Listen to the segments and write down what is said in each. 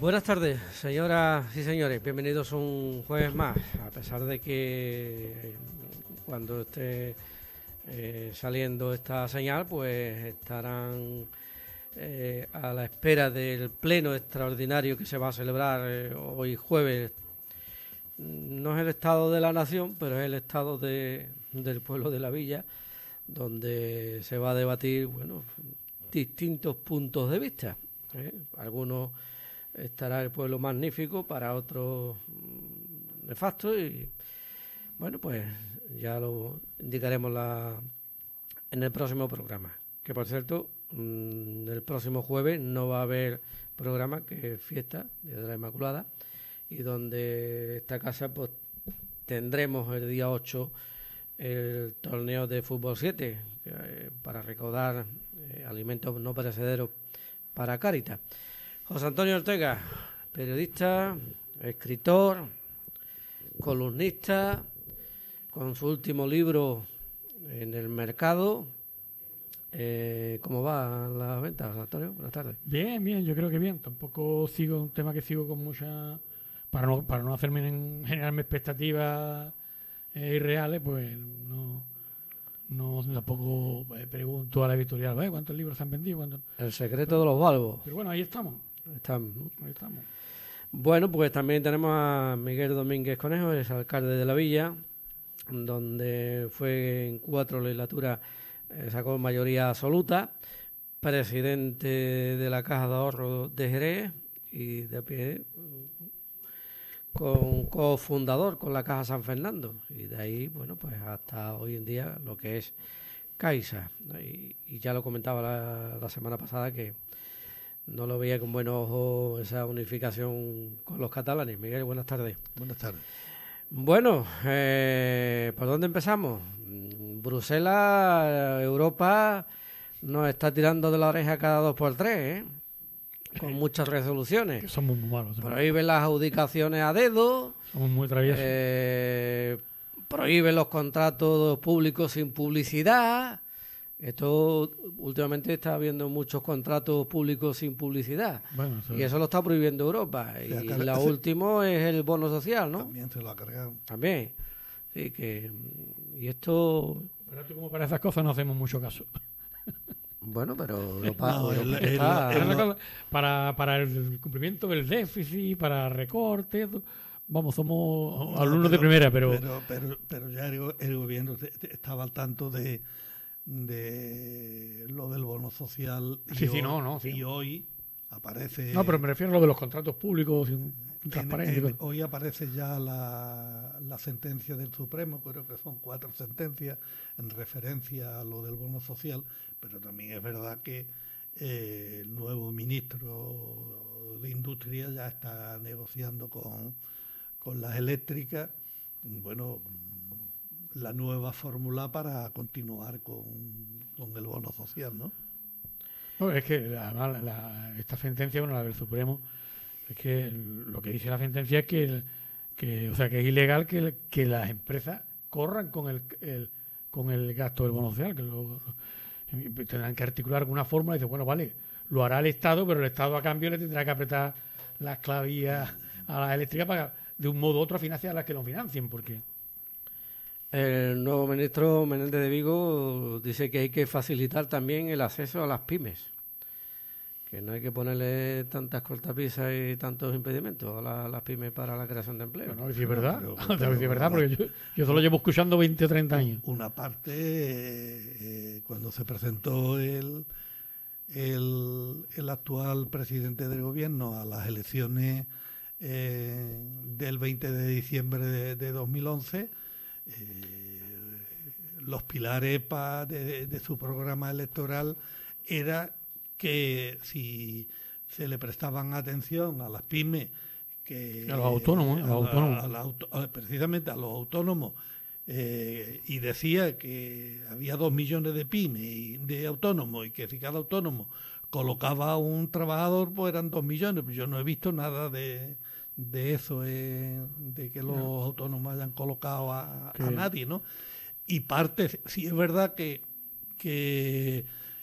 Buenas tardes, señoras y señores. Bienvenidos un jueves más. A pesar de que cuando esté eh, saliendo esta señal, pues estarán eh, a la espera del pleno extraordinario que se va a celebrar eh, hoy jueves. No es el estado de la nación, pero es el estado de, del pueblo de la villa, donde se va a debatir, bueno, distintos puntos de vista. Algunos estará el pueblo magnífico, para otro mm, nefasto y bueno, pues ya lo indicaremos la, en el próximo programa. Que por cierto, mm, el próximo jueves no va a haber programa que es fiesta de la Inmaculada y donde esta casa pues tendremos el día 8 el torneo de fútbol 7 eh, para recaudar eh, alimentos no perecederos para Caritas. José Antonio Ortega, periodista, escritor, columnista, con su último libro en el mercado. Eh, ¿Cómo va la venta, José Antonio? Buenas tardes. Bien, bien, yo creo que bien. Tampoco sigo un tema que sigo con mucha... Para no, para no hacerme generarme expectativas eh, irreales, pues no, tampoco eh, pregunto a la editorial, ¿cuántos libros se han vendido? El secreto de los valvos. Pero bueno, ahí estamos estamos. Bueno, pues también tenemos a Miguel Domínguez Conejo, es alcalde de la villa, donde fue en cuatro legislaturas, eh, sacó mayoría absoluta, presidente de la Caja de Ahorro de Jerez y de pie con cofundador con la Caja San Fernando y de ahí, bueno, pues hasta hoy en día lo que es Caixa. Y, ya lo comentaba la semana pasada que no lo veía con buen ojo esa unificación con los catalanes. Miguel, buenas tardes. Buenas tardes. Bueno, eh, ¿por dónde empezamos? Mm, Bruselas, Europa, nos está tirando de la oreja cada dos por tres, ¿eh? con muchas resoluciones. Que muy malos. Prohíbe las adjudicaciones a dedo. Somos muy traviesos. Eh, prohíbe los contratos públicos sin publicidad. Esto últimamente está habiendo muchos contratos públicos sin publicidad. Bueno, y eso lo está prohibiendo Europa. y la último es el bono social, ¿no? También se lo ha cargado. También. Sí, que. Y esto. Pero tú, como para esas cosas, no hacemos mucho caso. Bueno, pero para, para el cumplimiento del déficit, para recortes, vamos, somos alumnos de primera, pero... Pero, pero, ya el, gobierno estaba al tanto de, de lo del bono social sí, sí, no, no, y hoy aparece... No, pero me refiero a lo de los contratos públicos hoy aparece ya la, la, sentencia del Supremo, creo que son cuatro sentencias en referencia a lo del bono social, pero también es verdad que eh, el nuevo ministro de Industria ya está negociando con, con las eléctricas bueno, la nueva fórmula para continuar con, el bono social, ¿no? no es que además esta sentencia, bueno, la del Supremo, es que lo que dice la sentencia es que, que o sea, que es ilegal que, que las empresas corran con el, con el gasto del bono social, que tendrán que articular alguna fórmula y dice, bueno, vale, lo hará el Estado, pero el Estado a cambio le tendrá que apretar las clavillas a la eléctricas para de un modo u otro financiar a las que lo financien, porque el nuevo ministro Menéndez de Vigo dice que hay que facilitar también el acceso a las pymes, que no hay que ponerle tantas cortapisas y tantos impedimentos a, las pymes para la creación de empleo. Bueno, es verdad, no, es verdad, porque yo, solo llevo escuchando 20 o 30 años. Una parte, eh, eh, cuando se presentó el, el, actual presidente del gobierno a las elecciones eh, del 20 de diciembre de 2011, eh, los pilares de, su programa electoral era que si se le prestaban atención a las pymes, que, a los autónomos, precisamente a los autónomos, eh, y decía que había dos millones de pymes y de autónomos y que si cada autónomo colocaba un trabajador, pues eran dos millones. Yo no he visto nada de, de eso, de que los autónomos hayan colocado a, nadie, ¿no? Y parte, sí es verdad que,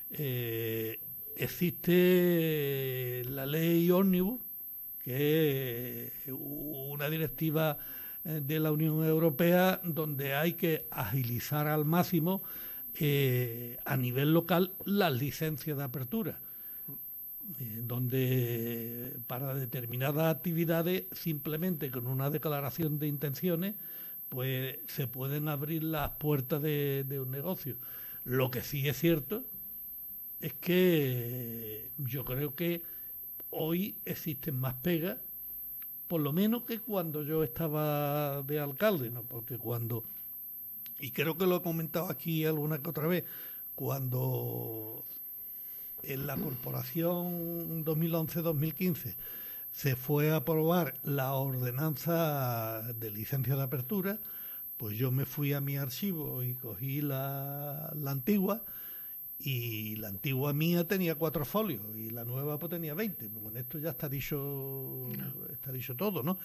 eh, existe la ley ómnibus, que es una directiva eh, de la Unión Europea donde hay que agilizar al máximo eh, a nivel local las licencias de apertura. Eh, donde para determinadas actividades simplemente con una declaración de intenciones pues se pueden abrir las puertas de, de un negocio. Lo que sí es cierto es que yo creo que hoy existen más pegas, por lo menos que cuando yo estaba de alcalde, ¿no? Porque cuando, y creo que lo he comentado aquí alguna que otra vez, cuando en la corporación 2011-2015 se fue a aprobar la ordenanza de licencia de apertura, pues yo me fui a mi archivo y cogí la, antigua y la antigua mía tenía cuatro folios y la nueva pues, tenía 20. Con esto ya está dicho, está dicho todo, ¿no?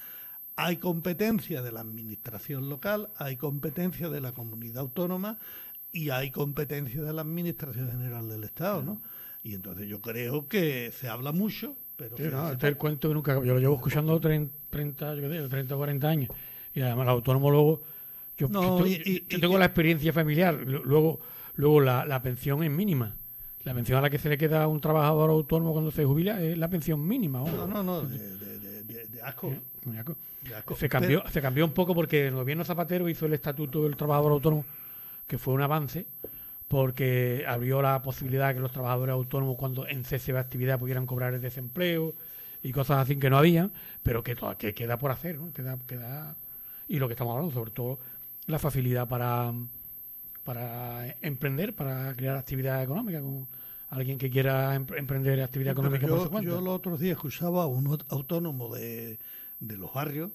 Hay competencia de la administración local, hay competencia de la comunidad autónoma y hay competencia de la administración general del Estado, ¿no? Y entonces yo creo que se habla mucho, pero... Este el cuento que nunca... Yo lo llevo escuchando 30, yo qué sé, 30 40 años. Y además el autónomo luego... Yo, yo, tengo la experiencia familiar, luego, luego la, la pensión es mínima. La pensión a la que se le queda a un trabajador autónomo cuando se jubila es la pensión mínima. No, no, no, de, eh, asco. Se, cambió, se cambió un poco porque el gobierno Zapatero hizo el Estatuto del Trabajador Autónomo, que fue un avance, porque abrió la posibilidad de que los trabajadores autónomos cuando en cese de actividad pudieran cobrar el desempleo y cosas así que no había, pero que, que queda por hacer, queda, y lo que estamos hablando, sobre todo la facilidad para, para emprender, para crear actividad económica, con alguien que quiera emprender actividad económica yo, por Yo los otros días escuchaba a un autónomo de, los barrios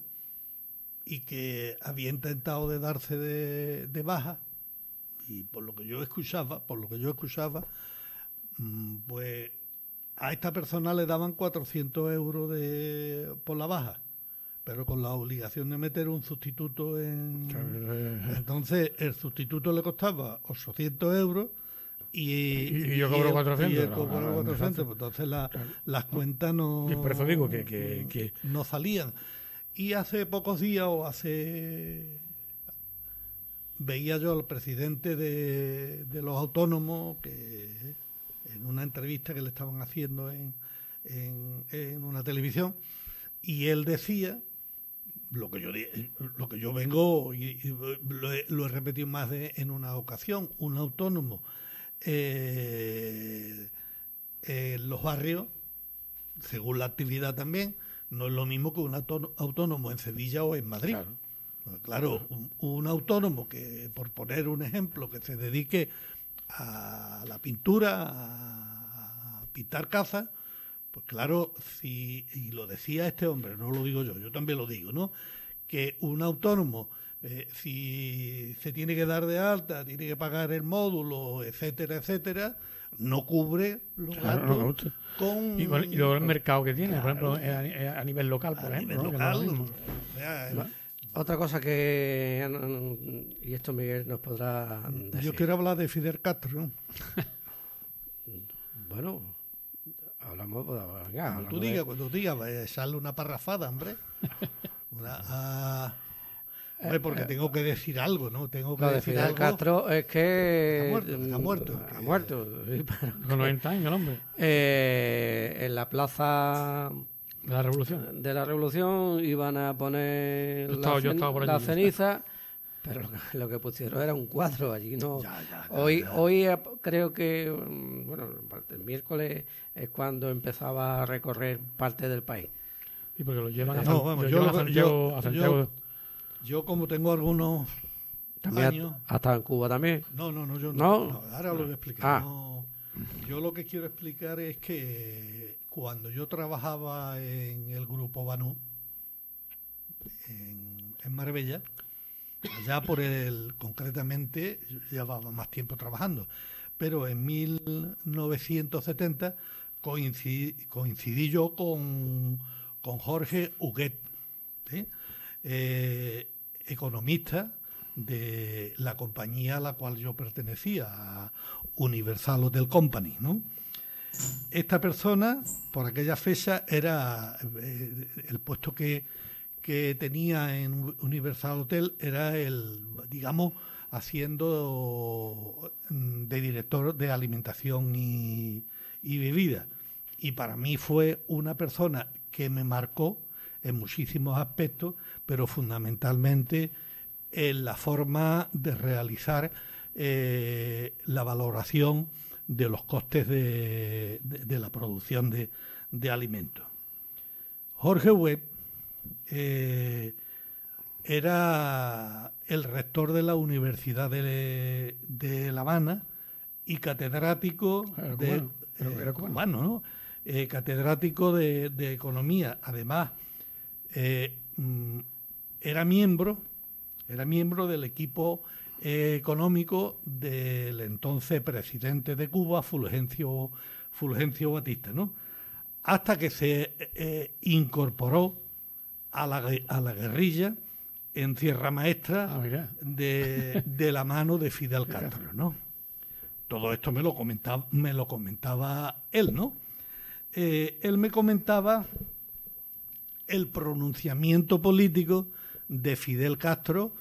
y que había intentado de darse de baja y por lo que yo escuchaba, por lo que yo escuchaba, mm, pues a esta persona le daban 400 euros de, por la baja, pero con la obligación de meter un sustituto en... Entonces, el sustituto le costaba 800 euros y, y, yo cobro 400. Y yo cobro 400, entonces las cuentas no... por eso digo que... No salían. Y hace pocos días o hace veía yo al presidente de, los autónomos que en una entrevista que le estaban haciendo en, en, una televisión y él decía lo que yo lo que yo vengo y, lo, he, repetido más de, en una ocasión un autónomo eh, en los barrios según la actividad también no es lo mismo que un autónomo en Sevilla o en Madrid claro, un, autónomo que, por poner un ejemplo, que se dedique a la pintura, a, pintar casas, pues claro, si, y lo decía este hombre, no lo digo yo, yo también lo digo, ¿no? Que un autónomo, eh, si se tiene que dar de alta, tiene que pagar el módulo, etcétera, etcétera, no cubre los con... Y, y, el mercado que tiene, por ejemplo, eh, eh, a, nivel local, por ejemplo. local, otra cosa que. Y esto Miguel nos podrá decir. Yo quiero hablar de Fidel Castro. bueno, hablamos. Pues, venga, tú digas, cuando tú digas, eh, sale una parrafada, hombre. Una. Ah, hombre, porque eh, tengo que decir algo, ¿no? Tengo que decir de Fidel Castro es que. Ha muerto. Ha muerto. Mm, ha muerto. Con 90 años, hombre. Eh, en la plaza de la revolución. De la revolución iban a poner la, ceniza, pero lo que, pusieron era un cuadro allí. No. hoy hoy eh, creo que, mm, bueno, el miércoles es cuando empezaba a recorrer parte del país. porque lo llevan, a, yo, yo, como tengo algunos años... ¿Hasta en Cuba también? No, no, no, yo no. ahora lo voy a explicar. Ah. yo lo que quiero explicar es que cuando yo trabajaba en el grupo Banú, en, Marbella, allá por el, concretamente, llevaba más tiempo trabajando, pero en 1970 coincidí, coincidí yo con, Jorge Huguet, eh, economista de la compañía a la cual yo pertenecía, Universal Hotel Company, ¿no? Esta persona, por aquella fecha, era eh, el puesto que, que tenía en Universal Hotel, era el, digamos, haciendo mm, de director de alimentación y, bebida. Y para mí fue una persona que me marcó en muchísimos aspectos, pero fundamentalmente en la forma de realizar eh, la valoración de los costes de, la producción de, alimentos. Jorge Webb eh, era el rector de la Universidad de, La Habana y catedrático de, eh, eh, catedrático de, economía. Además, mm, era miembro, era miembro del equipo económico del entonces presidente de Cuba, Fulgencio, Fulgencio Batista, ¿no? Hasta que se eh, eh, incorporó a la, guerrilla en Sierra Maestra ah, de, la mano de Fidel Castro, ¿no? Todo esto me lo comentaba, me lo comentaba él, ¿no? Eh, él me comentaba el pronunciamiento político de Fidel Castro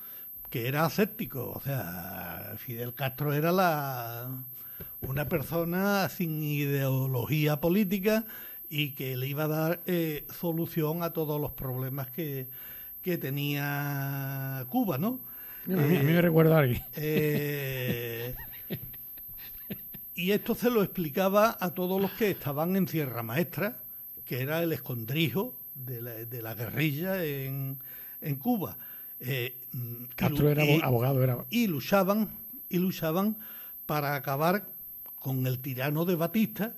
que era aséptico. O sea, Fidel Castro era la, una persona sin ideología política y que le iba a dar eh, solución a todos los problemas que, que tenía Cuba, ¿no? A mí, me recuerda a alguien. Eh, y esto se lo explicaba a todos los que estaban en Sierra Maestra, que era el escondrijo de la, de la guerrilla en, en Cuba. Eh, Castro y, era abogado, Y luchaban, y luchaban para acabar con el tirano de Batista,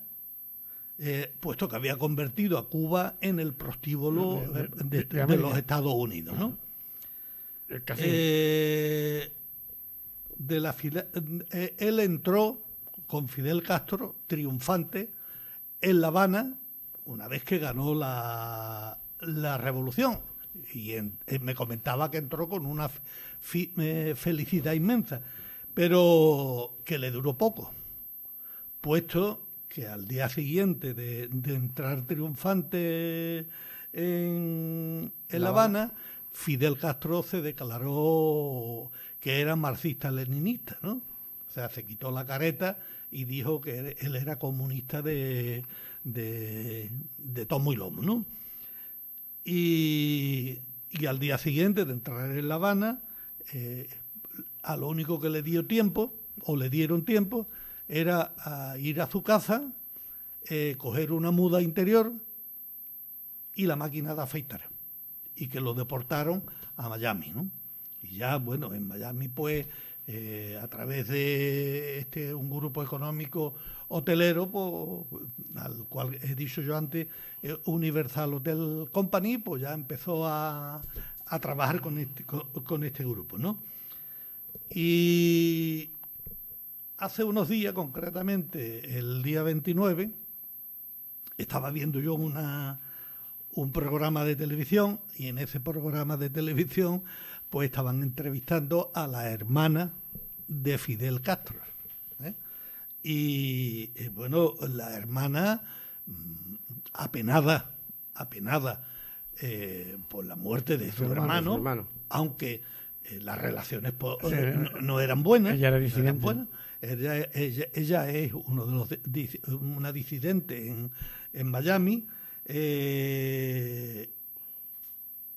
eh, puesto que había convertido a Cuba en el prostíbulo de, los Estados Unidos, eh, de la él entró con Fidel Castro triunfante en La Habana una vez que ganó la, la revolución y eh, me comentaba que entró con una eh, felicidad inmensa, pero que le duró poco, puesto que al día siguiente de, entrar triunfante en, La Habana, Fidel Castro se declaró que era marxista-leninista, ¿no? O sea, se quitó la careta y dijo que él era comunista de, de tomo y lomo, ¿no? Y, al día siguiente de entrar en La Habana, eh, a lo único que le dio tiempo, o le dieron tiempo, era ir a su casa, eh, coger una muda interior y la máquina de afeitar. Y que lo deportaron a Miami, Y ya, bueno, en Miami, pues, eh, a través de este, un grupo económico hotelero, al cual he dicho yo antes, eh, Universal Hotel Company, pues ya empezó a, trabajar con este, este grupo, Y hace unos días, concretamente el día 29, estaba viendo yo una, un programa de televisión y en ese programa de televisión pues estaban entrevistando a la hermana de Fidel Castro. Y eh, bueno, la hermana, mm, apenada, apenada eh, por la muerte de su, hermano, aunque eh, las relaciones no, eran buenas. Ella Ella, es uno de los una disidente en, Miami.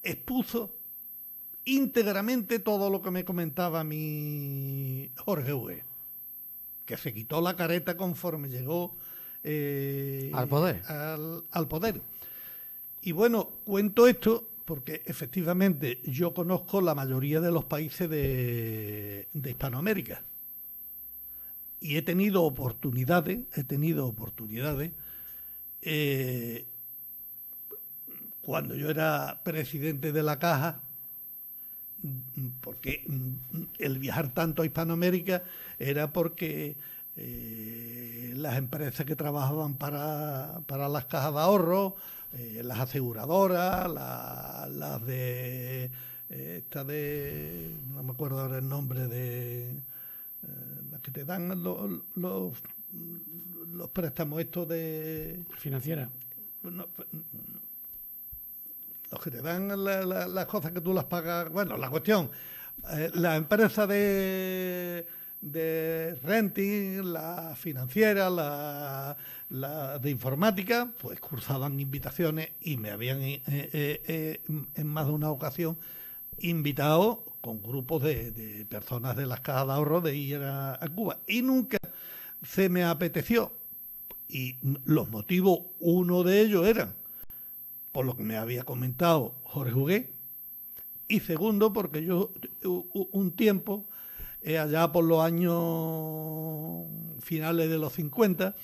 expuso íntegramente todo lo que me comentaba mi Jorge Hue que se quitó la careta conforme llegó eh, al poder. Al, poder. Y bueno, cuento esto porque efectivamente yo conozco la mayoría de los países de, Hispanoamérica y he tenido oportunidades, he tenido oportunidades eh, cuando yo era presidente de la caja, porque el viajar tanto a Hispanoamérica era porque eh, las empresas que trabajaban para, las cajas de ahorro, eh, las aseguradoras, las de. Eh, esta de. No me acuerdo ahora el nombre de. las que te dan los, los, préstamos estos de. Financiera. Pues, los que te dan las cosas que tú las pagas. Bueno, la cuestión. la empresa de de renting, la financiera, la, de informática, pues cursaban invitaciones y me habían eh, eh, eh, en más de una ocasión invitado con grupos de, de, personas de las cajas de ahorro de ir a, Cuba. Y nunca se me apeteció. Y los motivos, uno de ellos era por lo que me había comentado Jorge Jugué, y segundo, porque yo un tiempo allá por los años finales de los 50,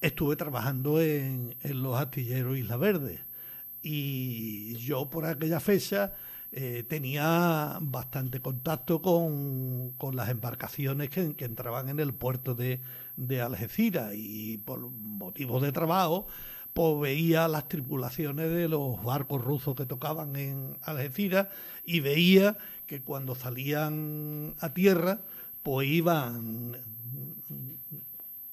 estuve trabajando en, en los astilleros Isla Verde. Y yo por aquella fecha eh, tenía bastante contacto con, las embarcaciones que, entraban en el puerto de, de Algeciras y por motivos de trabajo pues veía las tripulaciones de los barcos rusos que tocaban en Algeciras y veía que cuando salían a tierra, pues iban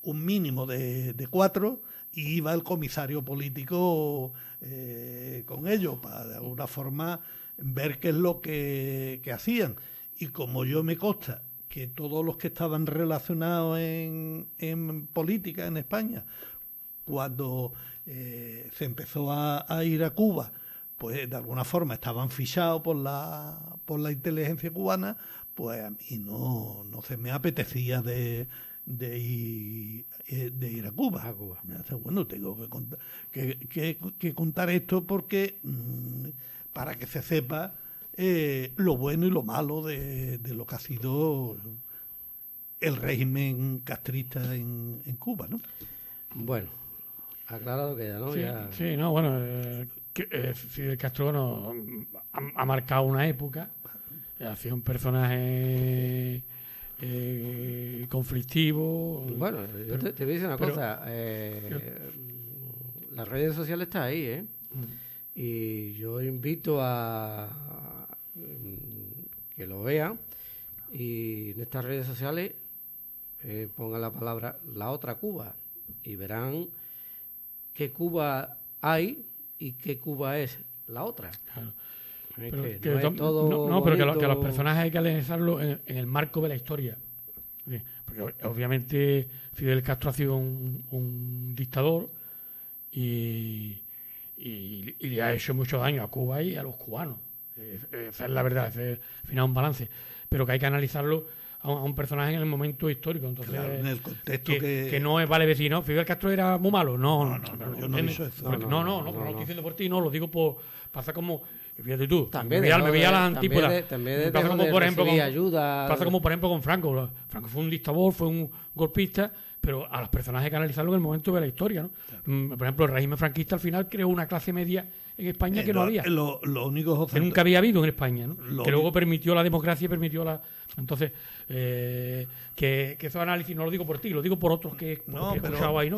un mínimo de, cuatro y iba el comisario político eh, con ellos para de alguna forma ver qué es lo que, hacían. Y como yo me consta que todos los que estaban relacionados en, política en España, cuando eh, se empezó a ir a Cuba, pues de alguna forma estaban fichados por la, por la inteligencia cubana, pues a mí no, no se me apetecía de, de, ir, eh, a Cuba. Bueno, tengo que contar, que, contar esto porque mm, para que se sepa eh, lo bueno y lo malo de, lo que ha sido el régimen castrista en, en Cuba, ¿no? Bueno, aclarado que ¿no? ya... sí no, bueno... Eh, eh, Fidel Castro ha, marcado una época, eh, ha sido un personaje eh, conflictivo. Bueno, te, voy a decir una cosa, las redes sociales están ahí, ¿eh? Mm. Y yo invito a, mm, que lo vean y en estas redes sociales pongan la palabra la otra Cuba y verán qué Cuba hay y qué Cuba es la otra. Pero no, pero que, los personajes hay que analizarlo en, el marco de la historia. Porque obviamente Fidel Castro ha sido un, dictador y, le ha hecho mucho daño a Cuba y a los cubanos. Eh, esa es la verdad, es al un balance. Pero que hay que analizarlo a un, personaje en el momento histórico. Entonces, claro, en el contexto que, que... no es, vale vecino. no, Fidel Castro era muy malo. No, no, no, no, no yo no eso. no, no, no, lo estoy diciendo por ti, no, lo digo por... Pasa como... Fíjate tú, también me veía, las antípodas. también pasa como, por ejemplo, con, ayuda. Pasa como, por ejemplo, con Franco. Franco fue un dictador, fue un golpista, pero a los personajes hay que analizarlo en el momento de la historia. ¿no? Mm, por ejemplo, el régimen franquista al final creó una clase media en España que no eh, había. Lo, único, que nunca había habido en España, que luego permitió la democracia y permitió la. Entonces, eh, que, que análisis no lo digo por ti, lo digo por otros que, he escuchado ahí, ¿no?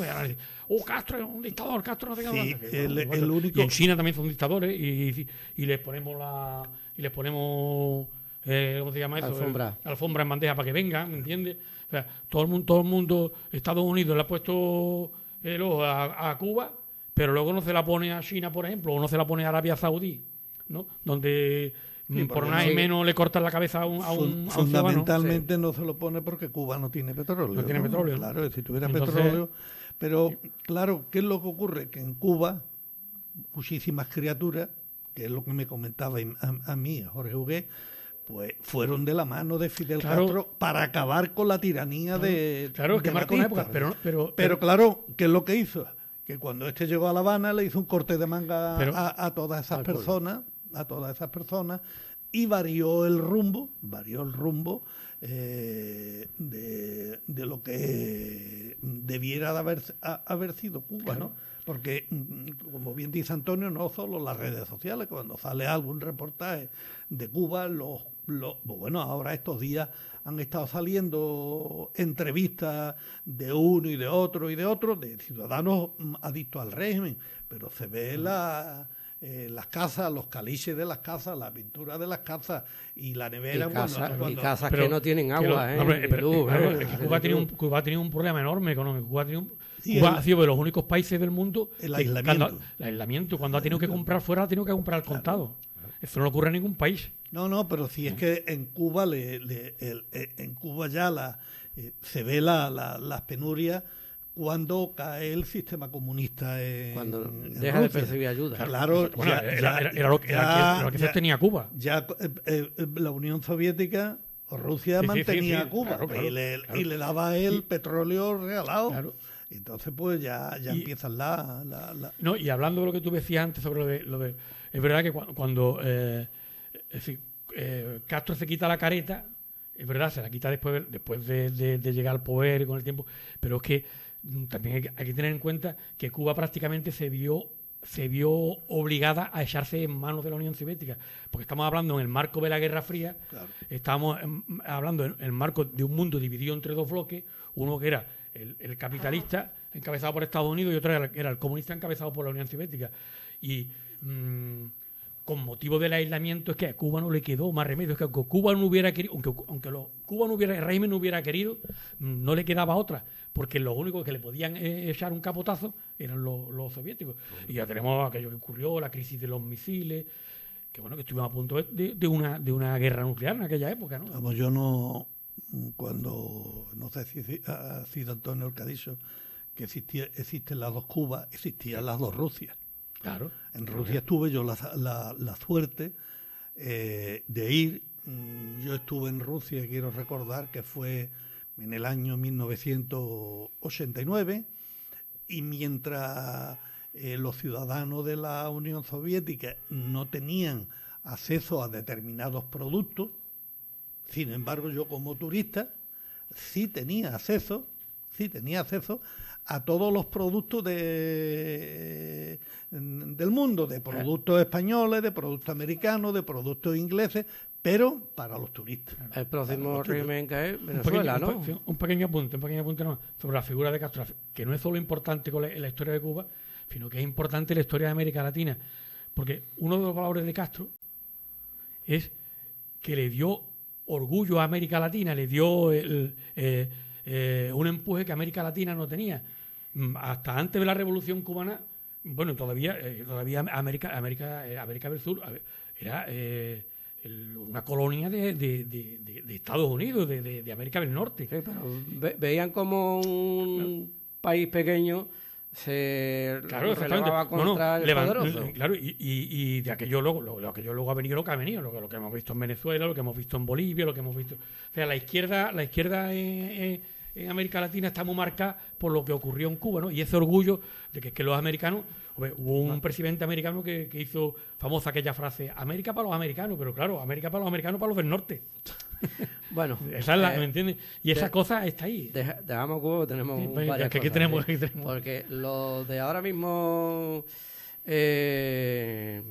oh, Castro es un dictador, Castro no nada. sí, el, único... Y en China también son dictadores y, les ponemos la. y les ponemos. Eh, ¿Cómo se llama eso? Alfombra. en bandeja para que vengan, ¿entiendes? O sea, todo el mundo, todo el mundo, Estados Unidos le ha puesto el ojo a Cuba pero luego no se la pone a China, por ejemplo, o no se la pone a Arabia Saudí, ¿no? Donde mm, por nada y menos le cortan la cabeza a un, Fundamentalmente no se lo pone porque Cuba no tiene petróleo. No tiene petróleo. Claro, si tuviera petróleo. Pero claro, ¿qué es lo que ocurre? Que en Cuba muchísimas criaturas, que es lo que me comentaba a, a mí Jorge Hugué, pues fueron de la mano de Fidel Castro para acabar con la tiranía de. Claro, es que marcó una época, pero, pero, claro, ¿qué es lo que hizo? que cuando este llegó a La Habana le hizo un corte de manga a, todas esas personas, a todas esas personas, y varió el rumbo, varió el rumbo eh, de, de, lo que debiera de haber, haber sido Cuba, ¿no? Porque, mm, como bien dice Antonio, no solo las redes sociales, cuando sale algún reportaje de Cuba, los pues bueno, ahora estos días han estado saliendo entrevistas de uno y de otro y de otro, de ciudadanos mm, adictos al régimen, pero se ve mm. la, eh, las casas, los caliches de las casas, la pintura de las casas y la nevera. Y, casas que no tienen agua, Cuba, ha tenido un, problema enorme económico. Cuba ha, tenido un, sido de los únicos países del mundo. El aislamiento. Cuando, el aislamiento. Cuando ha tenido que comprar fuera, ha tenido que comprar al contado. Eso no ocurre en ningún país. No, no, pero si es mm. que en Cuba, le, eh, en Cuba ya la, eh, se ve la, la, las penurias cuando cae el sistema comunista cuando deja de percibir ayuda claro era, lo que, tenía Cuba ya eh, la Unión Soviética o Rusia mantenía a Cuba y, le, daba el petróleo regalado entonces pues ya, ya empiezan la, no y hablando de lo que tú decías antes sobre lo de, es verdad que cuando, es decir, eh, Castro se quita la careta, es verdad, se la quita después, después de, llegar al poder con el tiempo, pero es que mm, también hay, que tener en cuenta que Cuba prácticamente se vio se vio obligada a echarse en manos de la Unión Soviética, porque estamos hablando en el marco de la Guerra Fría, estamos em, hablando en el marco de un mundo dividido entre dos bloques, uno que era el, capitalista encabezado por Estados Unidos y otro que era el comunista encabezado por la Unión Soviética. Y mm, con motivo del aislamiento es que a Cuba no le quedó más remedio, es que aunque Cuba no hubiera querido, aunque, aunque Cuba no hubiera, el régimen no hubiera querido, mm, no le quedaba otra, porque los únicos que le podían eh, echar un capotazo eran los, soviéticos. Y ya tenemos aquello que ocurrió, la crisis de los misiles, que bueno, que estuvimos a punto de, una, de una guerra nuclear en aquella época, ¿no? yo no, cuando, no sé si ha sido Antonio el que que existía, existen las dos Cubas, existían las dos Rusias. Claro. En Rusia tuve yo la, suerte eh, de ir. Mm, yo estuve en Rusia, quiero recordar que fue en el año 1989, y mientras eh, los ciudadanos de la Unión Soviética no tenían acceso a determinados productos, sin embargo yo como turista sí tenía acceso, sí tenía acceso a todos los productos de, eh, del mundo, de productos españoles, de productos americanos, de productos ingleses, pero para los turistas. El próximo régimen que es Venezuela, un pequeño, ¿no? Un, pequeño apunte, un pequeño apunte sobre la figura de Castro, que no es solo importante con la, la historia de Cuba, sino que es importante la historia de América Latina, porque uno de los valores de Castro es que le dio orgullo a América Latina, le dio eh, eh, un empuje que América Latina no tenía Mm, hasta antes de la Revolución Cubana, bueno, todavía, eh, todavía América, América, eh, América del Sur era eh, una colonia de, Estados Unidos, de, América del Norte. veían como un país pequeño se claro, contra el poderoso. Claro, y, de aquello luego, lo, que yo luego ha venido, lo que ha venido, lo, que hemos visto en Venezuela, lo que hemos visto en Bolivia, lo que hemos visto. O sea, la izquierda, la izquierda en América Latina estamos marcados por lo que ocurrió en Cuba, ¿no? Y ese orgullo de que, que los americanos, hubo un presidente americano que, hizo famosa aquella frase, América para los americanos, pero claro, América para los americanos, para los del norte. Bueno, esa es la, eh, ¿me entiendes? Y esa cosa está ahí. Dejamos Cuba, tenemos un. Pues, ¿eh? tenemos, Porque lo de ahora mismo, eh,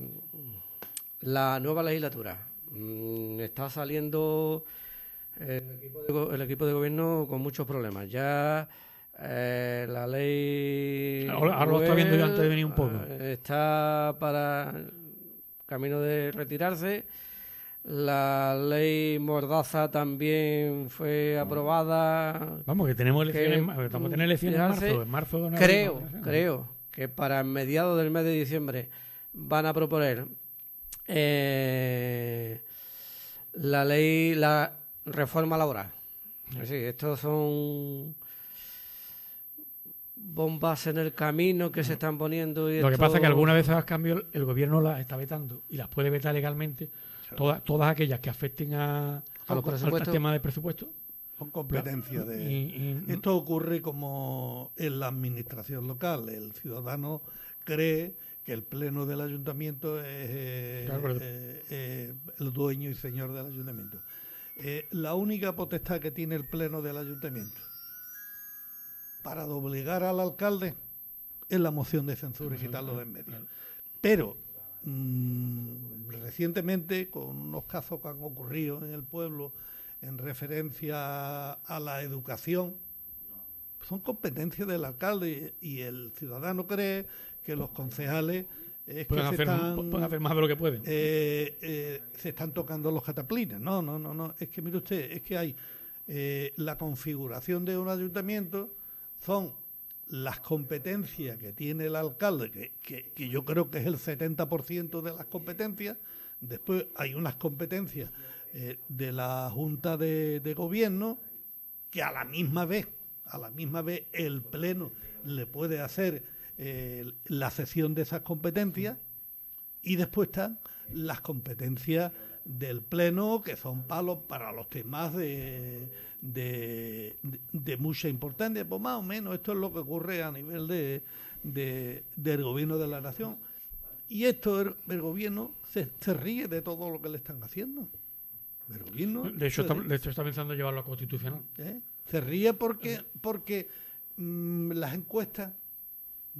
la nueva legislatura, mm, está saliendo el equipo, de, gobierno con muchos problemas. Ya eh, la ley. Ahora, lo está viendo yo antes de venir un poco. Ah, está para camino de retirarse. La ley Mordaza también fue aprobada. Vamos, que tenemos elecciones, tener elecciones en marzo. creo, creo que para mediados del mes de diciembre van a proponer eh, la ley, la reforma laboral. estos son bombas en el camino que se están poniendo. Y Lo que pasa es que algunas vez a cambio el gobierno las está vetando y las puede vetar legalmente. Todas, aquellas que afecten a, los, temas tema del presupuesto. Son competencia de... esto ocurre como en la administración local. El ciudadano cree que el pleno del ayuntamiento es eh, eh, el dueño y señor del ayuntamiento. Eh, la única potestad que tiene el Pleno del Ayuntamiento para doblegar al alcalde es la moción de censura y quitarlo de en medio. Pero mm, recientemente, con unos casos que han ocurrido en el pueblo en referencia a la educación, son competencias del alcalde y el ciudadano cree que los concejales pueden, hacer, más de lo que pueden. Eh, eh, se están tocando los cataplines. No, no, no, no. Es que mire usted, es que hay eh, la configuración de un ayuntamiento, son las competencias que tiene el alcalde, que, yo creo que es el 70% de las competencias. Después hay unas competencias de la Junta de, de Gobierno que a la misma vez, a la misma vez el Pleno le puede hacer eh, la cesión de esas competencias y después están las competencias del Pleno, que son palos para los temas de, de, mucha importancia. Pues más o menos esto es lo que ocurre a nivel de, del gobierno de la nación. Y esto el, gobierno se, ríe de todo lo que le están haciendo. El gobierno, de hecho, está, pensando llevarlo a constitucional. ¿Eh? Se ríe porque, porque mm, las encuestas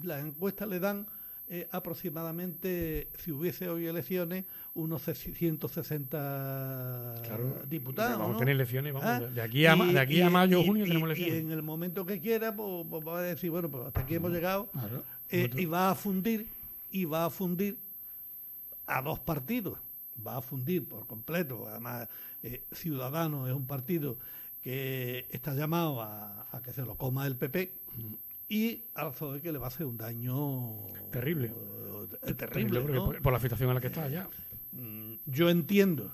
las encuestas le dan eh, aproximadamente, si hubiese hoy elecciones, unos 160 diputados. Vamos a tener elecciones, vamos, ah, de aquí a, de aquí a mayo, o junio tenemos elecciones. Y en el momento que quiera, pues, pues, va a decir, bueno, pues hasta aquí hemos llegado, eh, y va a fundir, y va a fundir a dos partidos, va a fundir por completo, además eh, Ciudadanos es un partido que está llamado a que se lo coma el PP, y de que le va a hacer un daño terrible. Eh, terrible, por, la situación en la que está ya. Mm, yo entiendo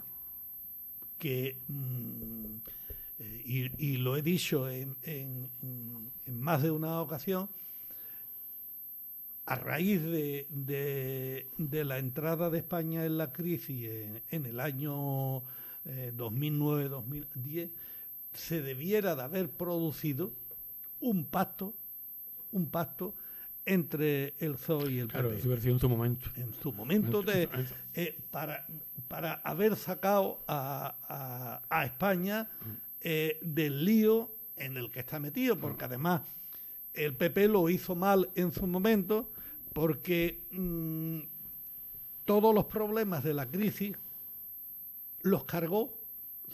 que, mm, eh, y, lo he dicho en, más de una ocasión, a raíz de, de, la entrada de España en la crisis en, el año 2009-2010, eh, se debiera de haber producido un pacto un pacto entre el PSOE y el claro, PP. en su momento. En su momento, de, eh, para, haber sacado a, España mm. eh, del lío en el que está metido, porque además el PP lo hizo mal en su momento, porque mm, todos los problemas de la crisis los cargó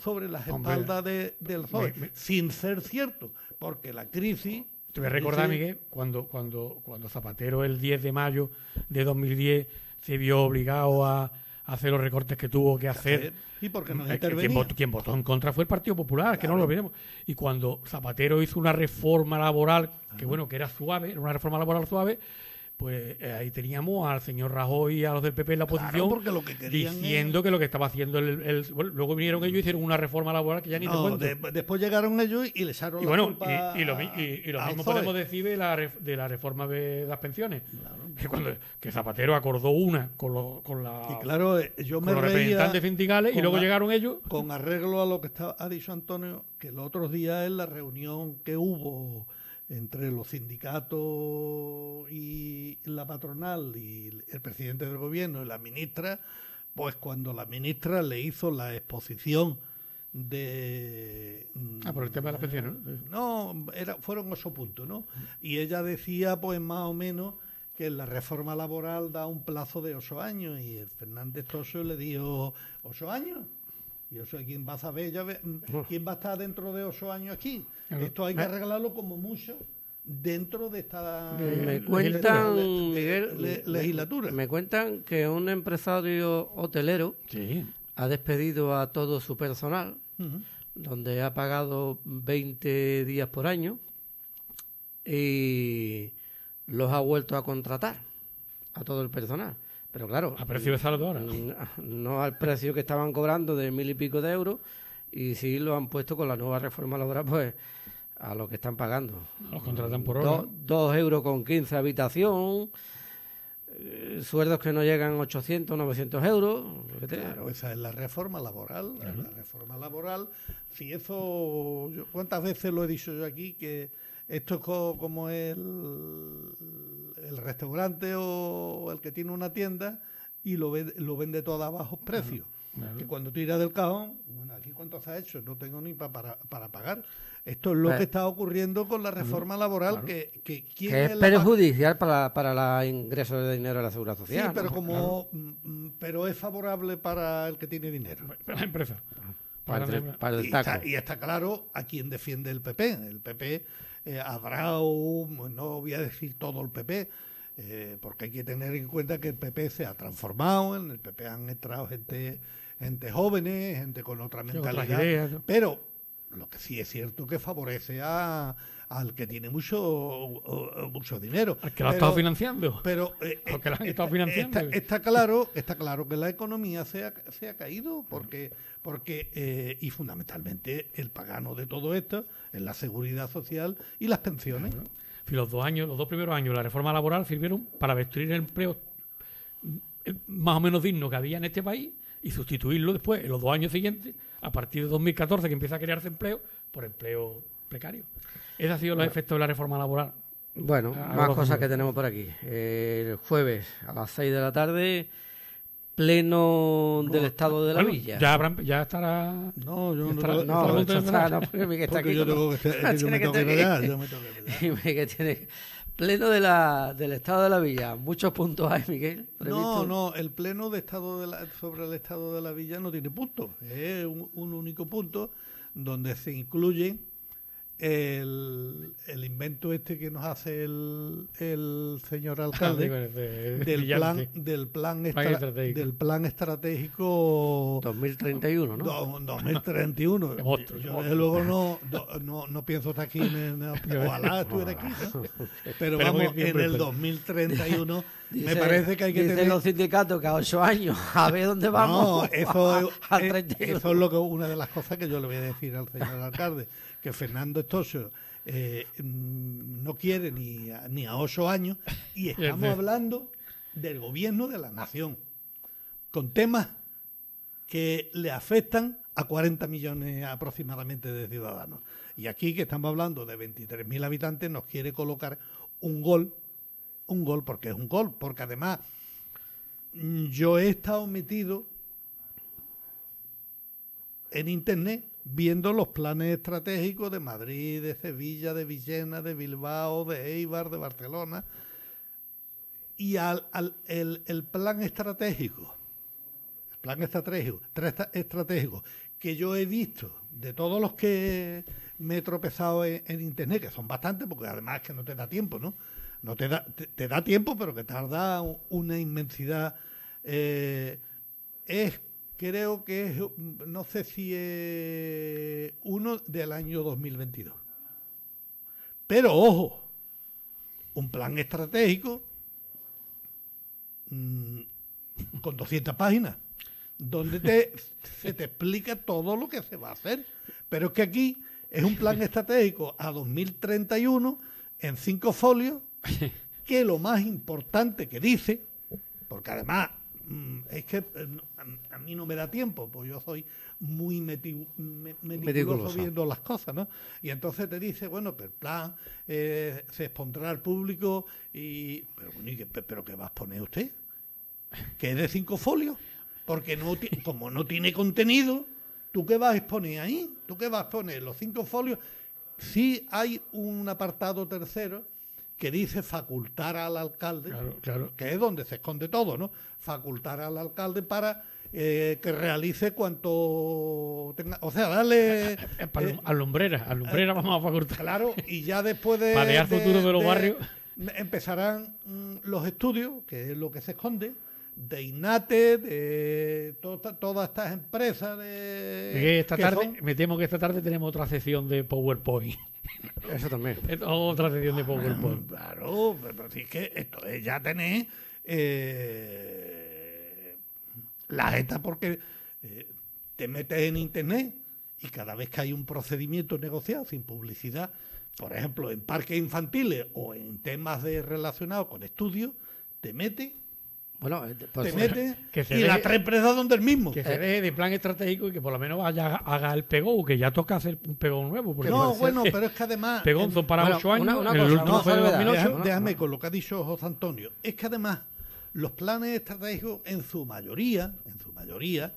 sobre las espaldas del PSOE, sin ser cierto, porque la crisis te voy a recordar, Miguel, cuando, cuando, cuando Zapatero el 10 de mayo de 2010 se vio obligado a, hacer los recortes que tuvo que hacer. ¿Y por qué no eh, quien, quien votó, en contra fue el Partido Popular, que no lo olvidemos. Y cuando Zapatero hizo una reforma laboral, que bueno, que era suave, era una reforma laboral suave, pues eh, ahí teníamos al señor Rajoy y a los del PP en la oposición diciendo que lo que estaba haciendo el, luego vinieron ellos y hicieron una reforma laboral que ya ni te cuento. después llegaron ellos y les echaron y culpa y, lo, mismo podemos decir de la, reforma de las pensiones que cuando que Zapatero acordó una con, con la eh, los representantes sindicales y luego llegaron ellos con arreglo a lo que estaba, ha dicho Antonio que el otro día en la reunión que hubo entre los sindicatos y la patronal y el presidente del gobierno y la ministra, pues cuando la ministra le hizo la exposición de... Mm, ah, por el tema de la pensión, No, no era, fueron ocho puntos, ¿no? Y ella decía, pues más o menos, que la reforma laboral da un plazo de ocho años y el Fernández Toso le dijo, ¿ocho años? Yo soy quién va a saber? Mm, ¿Quién va a estar dentro de ocho años aquí? Esto hay que eh. arreglarlo como mucho dentro de esta me cuentan Miguel, legislatura. Me cuentan que un empresario hotelero ha despedido a todo su personal, donde ha pagado 20 días por año y los ha vuelto a contratar a todo el personal. Pero claro. ¿A precio de ahora? Mm, no al precio que estaban cobrando de mil y pico de euros. Y sí lo han puesto con la nueva reforma laboral, pues a lo que están pagando. Ah, los contratan por hora. dos euros con quince habitación. Eh, sueldos que no llegan 800, 900 euros. Claro, esa es la reforma laboral. La reforma laboral, si eso. ¿Cuántas veces lo he dicho yo aquí que esto es como el, el restaurante o el que tiene una tienda y lo, vende, todo a bajos precios. Que cuando tiras del cajón, bueno, aquí cuánto has ha hecho, no tengo ni para, para pagar. Esto es lo que está ocurriendo con la reforma laboral que, que, que, es, perjudicial para, para el ingreso de dinero a la seguridad social. Sí, pero, como, mm, mm, pero es favorable para el que tiene dinero. Para la empresa. y está claro a quién defiende el PP. El PP eh, habrá no voy a decir todo el PP, eh, porque hay que tener en cuenta que el PP se ha transformado, en el PP han entrado gente, gente jóvenes, gente con otra mentalidad, pero lo que sí es cierto que favorece a al que tiene mucho, dinero. Al que lo ha estado financiando. Pero eh, eh, está, claro, está claro que la economía se ha, se ha caído porque, porque eh, y fundamentalmente el pagano de todo esto es la seguridad social y las pensiones. los dos años, los dos primeros años de la reforma laboral sirvieron para destruir el empleo más o menos digno que había en este país y sustituirlo después, en los dos años siguientes, a partir de 2014, que empieza a crearse empleo, por empleo precario. Esos han sido los efectos de la reforma laboral. Bueno, más cosas que tenemos por aquí. el jueves a las 6 de la tarde, pleno del Estado de la Villa. Ya, estará. No, yo no, no, no, no, porque está Yo, tengo, que tengo que pleno de la, del Estado de la Villa. Muchos puntos hay, Miguel. No, no, el pleno de estado sobre el Estado de la Villa no tiene puntos. Es un, un único punto donde se incluyen el, el, invento este que nos hace el, el señor ah, alcalde del plan del plan, del plan estratégico 2031 no 2031 yo, desde luego no, no, no pienso estar aquí en, pero, vamos en el 2031 me parece que hay que tener... los sindicatos cada ocho años, a ver dónde vamos. No, eso, a, eso es lo que, una de las cosas que yo le voy a decir al señor alcalde que Fernando Estoso eh, mm, no quiere ni a, ni a ocho años y estamos hablando del gobierno de la nación con temas que le afectan a 40 millones aproximadamente de ciudadanos. Y aquí que estamos hablando de 23.000 habitantes nos quiere colocar un gol, un gol porque es un gol, porque además mm, yo he estado metido en internet viendo los planes estratégicos de Madrid, de Sevilla, de Villena, de Bilbao, de Eibar, de Barcelona, y al, el, plan estratégico, el plan estratégico, estratégico, que yo he visto de todos los que me he tropezado en, internet, que son bastantes, porque además que no te da tiempo, ¿no? No te da, da tiempo, pero que tarda una inmensidad. Eh, es creo que es, no sé si es uno del año 2022. Pero ojo, un plan estratégico mm, con 200 páginas, donde se te explica todo lo que se va a hacer. Pero es que aquí es un plan estratégico a 2031 en cinco folios, que lo más importante que dice, porque además Mm, es que eh, a, mí no me da tiempo, pues yo soy muy me meticuloso, viendo las cosas, ¿no? Y entonces te dice, bueno, pues el plan eh, se expondrá al público y... Pero, pero ¿qué vas a poner usted? Que es de cinco folios, porque no como no tiene contenido, ¿tú qué vas a exponer ahí? ¿Tú qué vas a poner Los cinco folios... Si hay un apartado tercero que dice facultar al alcalde, claro, que es donde se esconde todo, ¿no? Facultar al alcalde para eh, que realice cuanto tenga, o sea, dale eh, eh, a, eh, a lumbrera vamos a facultar. Claro, y ya después de... futuro de los barrios. Empezarán mm, los estudios, que es lo que se esconde, de Inate, de tota, todas estas empresas. De, esta tarde, me temo que esta tarde tenemos otra sesión de PowerPoint. Eso también. otra sesión de PowerPoint. Claro, pero es que esto ya tenés eh, la jeta porque eh, te metes en internet y cada vez que hay un procedimiento negociado sin publicidad, por ejemplo, en parques infantiles o en temas relacionados con estudios, te metes bueno, pues, que se y las tres empresas son del mismo. Que se deje de plan estratégico y que por lo menos haga el pegón, que ya toca hacer un pegón nuevo. Porque no, bueno, pero es que además. Pegón son para ocho años. pero el fue Déjame, con lo que ha dicho José Antonio. Es que además, los planes estratégicos, en su mayoría, en su mayoría,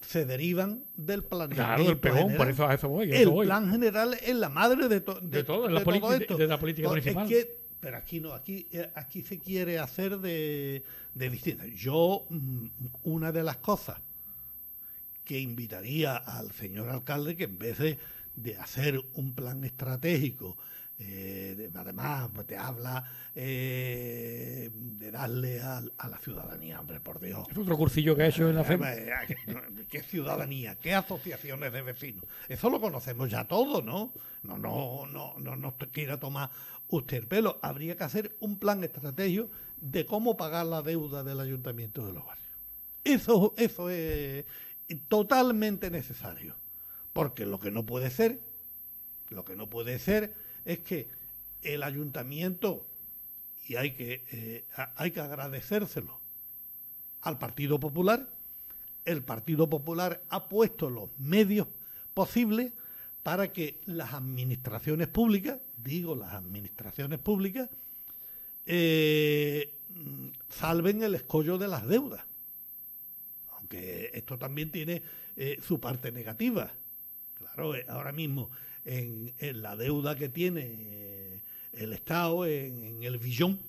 se derivan del plan Claro, del pegón, general. por eso a eso voy. el plan general es la madre de, de, de todo, de, la todo esto. de la política pues Es que pero aquí no, aquí, eh, aquí se quiere hacer de, de Yo, mm, una de las cosas que invitaría al señor alcalde que en vez de, hacer un plan estratégico, eh, además pues te habla eh, de darle a, la ciudadanía, hombre, por Dios. Es otro cursillo que ha hecho en la FEM. ¿Qué, ciudadanía? ¿Qué asociaciones de vecinos? Eso lo conocemos ya todo, ¿no? No, no, no, no, no quiera tomar usted. pelo habría que hacer un plan estratégico de cómo pagar la deuda del ayuntamiento de los barrios. Eso, eso es totalmente necesario. Porque lo que no puede ser, lo que no puede ser es que el ayuntamiento, y hay que, eh, hay que agradecérselo al Partido Popular, el Partido Popular ha puesto los medios posibles para que las administraciones públicas digo las administraciones públicas, eh, salven el escollo de las deudas. Aunque esto también tiene eh, su parte negativa. Claro, eh, ahora mismo en, la deuda que tiene el Estado, en, el billón,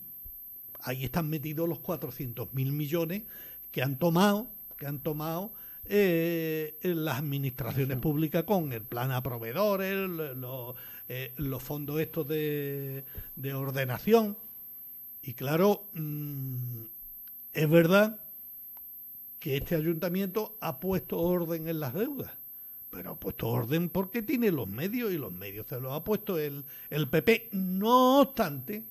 ahí están metidos los 400.000 millones que han tomado, que han tomado eh, las administraciones públicas con el plan a proveedores, eh, los, fondos estos de, ordenación. Y claro, mm, es verdad que este ayuntamiento ha puesto orden en las deudas, pero ha puesto orden porque tiene los medios y los medios se los ha puesto el, el PP. No obstante,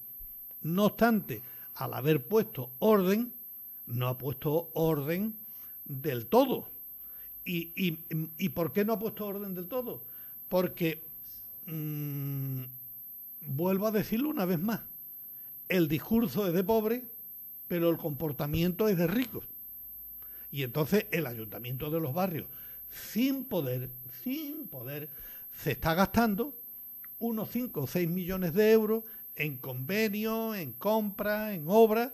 no obstante, al haber puesto orden, no ha puesto orden del todo y, por qué no ha puesto orden del todo? Porque, mm, vuelvo a decirlo una vez más, el discurso es de pobre, pero el comportamiento es de ricos. Y entonces el ayuntamiento de los barrios, sin poder, sin poder, se está gastando unos 5 o 6 millones de euros en convenios, en compras, en obras,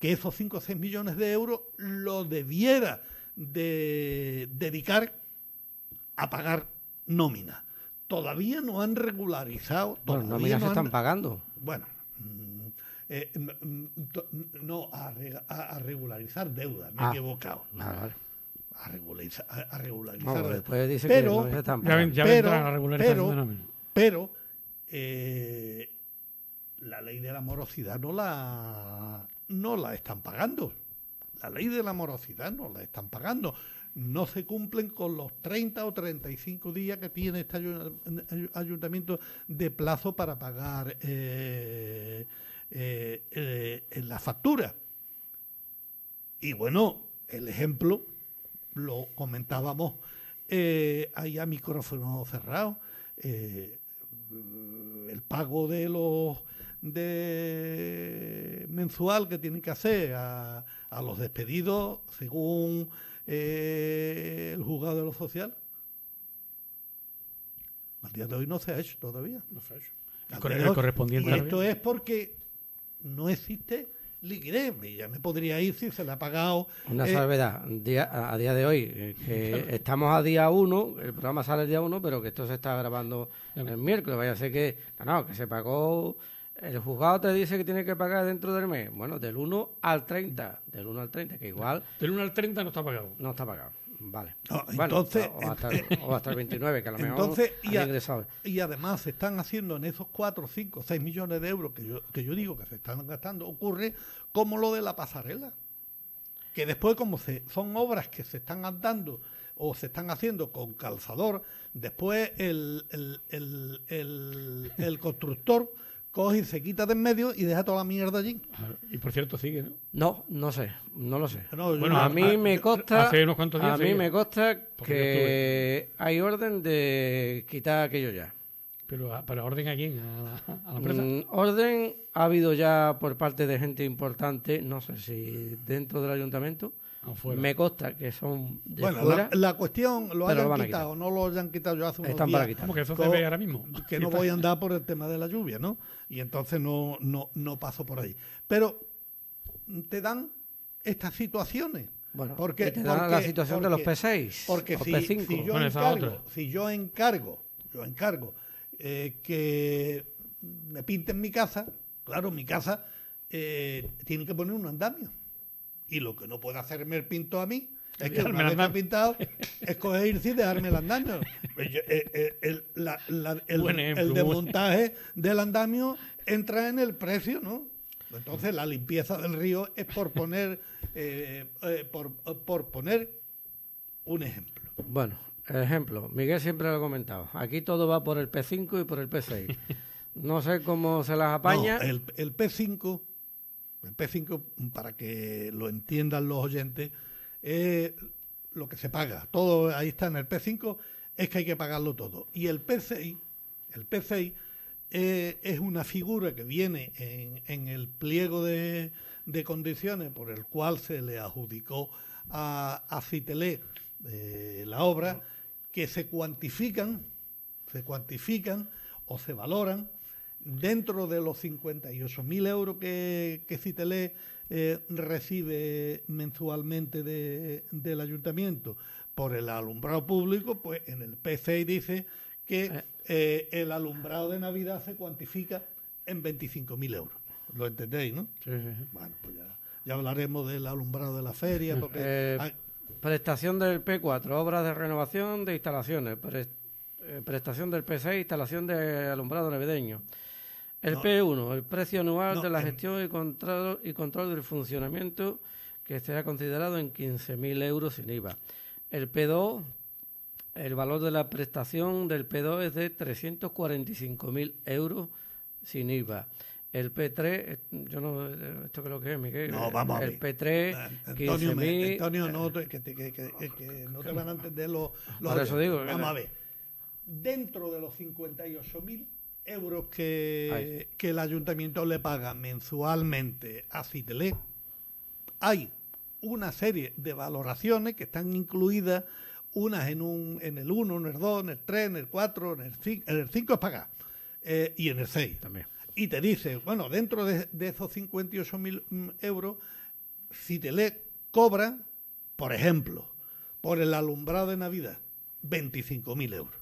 que esos 5 o 6 millones de euros lo debiera de dedicar a pagar nómina. Todavía no han regularizado. Bueno, nóminas se están pagando. Bueno, mm, eh, mm, mm, no, a, regularizar deuda, me he ah, equivocado. Ah, a regularizar, a regularizar pero, Ya, vendrán a regularizar pero, pero eh, la ley de la morosidad no la, no la están pagando. La ley de la morosidad no la están pagando. No se cumplen con los 30 o 35 días que tiene este ayuntamiento de plazo para pagar eh, eh, eh la factura. Y bueno, el ejemplo lo comentábamos eh, ahí a micrófono cerrado. el pago de los de mensual que tienen que hacer a, a los despedidos según eh, el juzgado de lo social? Al día de hoy no se ha hecho todavía. No se ha el correspondiente. esto es porque no existe liquidez. Ya me podría ir si se le ha pagado. Una eh, salvedad. a día de hoy, eh, que estamos a día uno, el programa sale el día uno, pero que esto se está grabando el miércoles. Vaya a ser que, no, no, que se pagó el juzgado te dice que tiene que pagar dentro del mes. Bueno, del 1 al 30. Del 1 al 30, que igual. Del 1 al 30 no está pagado. No está pagado. Vale. entonces, o, hasta, el 29, eh, que a lo mejor entonces, y, y, además se están haciendo en esos 4, 5, 6 millones de euros que yo, digo que se están gastando, ocurre como lo de la pasarela. Que después, como son obras que se están andando o se están haciendo con calzador, después el, el constructor coge y se quita de en medio y deja toda la mierda allí. Y por cierto, sigue, ¿no? No, no sé, no lo sé. bueno, a, mí me consta. unos cuantos días. A mí me que hay orden de quitar aquello ya. ¿Pero, ah, para orden a quién? ¿A la, empresa? Mm, orden ha habido ya por parte de gente importante, no sé si dentro del ayuntamiento me consta que son bueno, la, cuestión, ¿lo hayan quitado o no lo hayan quitado? Yo hace unos Están días, Como que eso se ve ahora mismo. Que no voy a andar por el tema de la lluvia, ¿no? Y entonces no, no, no paso por ahí. Pero te dan estas situaciones. Bueno, porque, la situación de los P6 porque si, yo, encargo, si yo encargo, yo encargo eh, que me pinten mi casa, claro, mi casa eh, tiene que poner un andamio. Y lo que no puede hacerme el pinto a mí es que me que pintado es coger irse y el pues eh, eh, el, el, el, el desmontaje del andamio entra en el precio, ¿no? Entonces la limpieza del río es por poner, eh, por, poner un ejemplo. Bueno, ejemplo. Miguel siempre lo ha comentado. Aquí todo va por el P5 y por el P6. No sé cómo se las apaña. el, el P5 el P5, para que lo entiendan los oyentes, es lo que se paga. Todo ahí está en el P5, es que hay que pagarlo todo. Y el P6, el p eh, es una figura que viene en, el pliego de, condiciones por el cual se le adjudicó a, a Citelé eh, la obra, que se cuantifican, se cuantifican o se valoran dentro de los 58.000 euros que, que eh, recibe mensualmente del ayuntamiento por el alumbrado público, pues en el PCI dice que eh. Eh, el alumbrado de Navidad se cuantifica en 25.000 euros. ¿Lo entendéis, no? Sí, sí. Bueno, pues ya, ya hablaremos del alumbrado de la feria. Prestación del P4, obras de renovación de instalaciones, prestación del P6, instalación de alumbrado navideño. El P1, el precio anual de la gestión y control, y control del funcionamiento, que será considerado en 15.000 euros sin IVA. El P2, el valor de la prestación del P2 es de 345.000 euros sin IVA. El P3, yo no, esto lo que es, Miguel. No, vamos el, el P3, Antonio, 15.000. Antonio, no, te, que, no te van a entender los... los Por eso digo. Vamos a ver. Dentro de los 58.000 euros que, el ayuntamiento le paga mensualmente a Citelec, hay una serie de valoraciones que están incluidas, unas en, un, en el 1, en el 2, en el 3, en el 4, en el 5, en el 5 es pagar, eh, y en el 6. También. Y te dice, bueno, dentro de, de esos 58.000 mm, euros, Citelec cobra, por ejemplo, por el alumbrado de Navidad, 25.000 euros